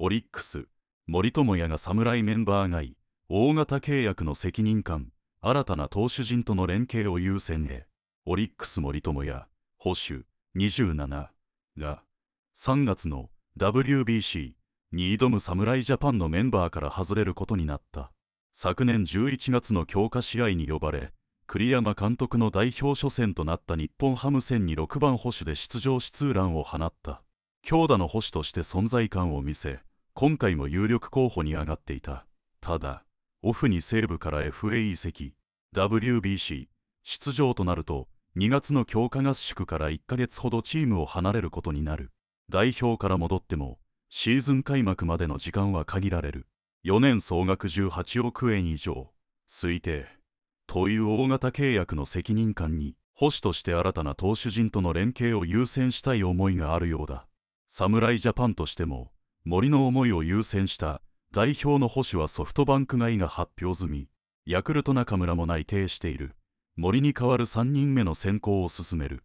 オリックス森友哉が侍メンバー外大型契約の責任感新たな投手陣との連携を優先へオリックス森友哉保守27が3月の WBC に挑む侍ジャパンのメンバーから外れることになった昨年11月の強化試合に呼ばれ栗山監督の代表初戦となった日本ハム戦に6番捕手で出場しツーランを放った強打の保守として存在感を見せ今回も有力候補に上がっていたただオフに西部から FA 移籍 WBC 出場となると2月の強化合宿から1ヶ月ほどチームを離れることになる代表から戻ってもシーズン開幕までの時間は限られる4年総額18億円以上推定という大型契約の責任感に保守として新たな投手陣との連携を優先したい思いがあるようだ侍ジャパンとしても森の思いを優先した代表の保守はソフトバンクがいが発表済みヤクルト中村も内定している森に代わる3人目の選考を進める